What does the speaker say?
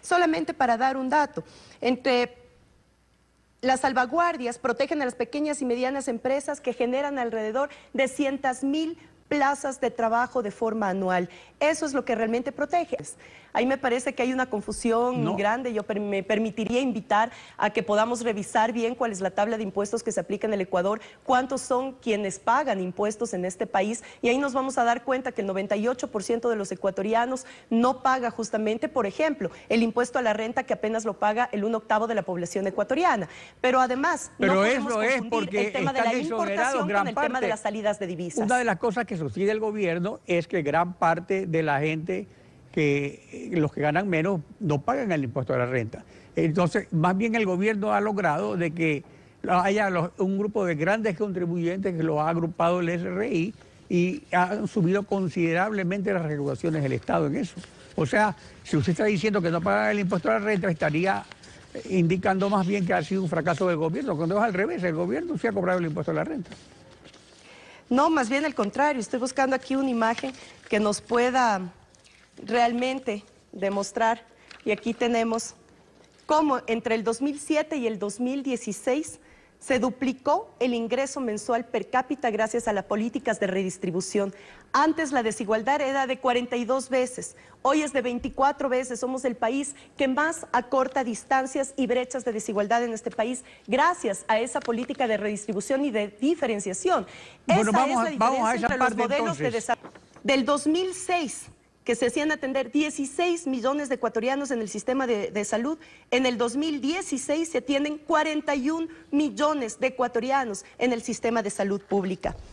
Solamente para dar un dato, entre las salvaguardias protegen a las pequeñas y medianas empresas que generan alrededor de 100 mil plazas de trabajo de forma anual. Eso es lo que realmente protege. Ahí me parece que hay una confusión muy grande. Yo me permitiría invitar a que podamos revisar bien cuál es la tabla de impuestos que se aplica en el Ecuador, cuántos son quienes pagan impuestos en este país. Y ahí nos vamos a dar cuenta que el 98% de los ecuatorianos no paga justamente, por ejemplo, el impuesto a la renta que apenas lo paga el un octavo de la población ecuatoriana. Pero además, Pero no podemos eso es porque el tema de la importación con el tema de las salidas de divisas. Una de las cosas que sí del gobierno es que gran parte de la gente que eh, los que ganan menos no pagan el impuesto a la renta. Entonces, más bien el gobierno ha logrado de que haya un grupo de grandes contribuyentes que lo ha agrupado el SRI y han subido considerablemente las regulaciones del Estado en eso. O sea, si usted está diciendo que no paga el impuesto a la renta, estaría eh, indicando más bien que ha sido un fracaso del gobierno, cuando es al revés, el gobierno sí ha cobrado el impuesto a la renta. No, más bien al contrario, estoy buscando aquí una imagen que nos pueda realmente demostrar. Y aquí tenemos cómo entre el 2007 y el 2016 se duplicó el ingreso mensual per cápita gracias a las políticas de redistribución. Antes la desigualdad era de 42 veces, hoy es de 24 veces. Somos el país que más acorta distancias y brechas de desigualdad en este país gracias a esa política de redistribución y de diferenciación. esa vamos, es la diferencia a los modelos de desarrollo. Del 2006 que se hacían atender 16 millones de ecuatorianos en el sistema de, salud. En el 2016 se atienden 41 millones de ecuatorianos en el sistema de salud pública.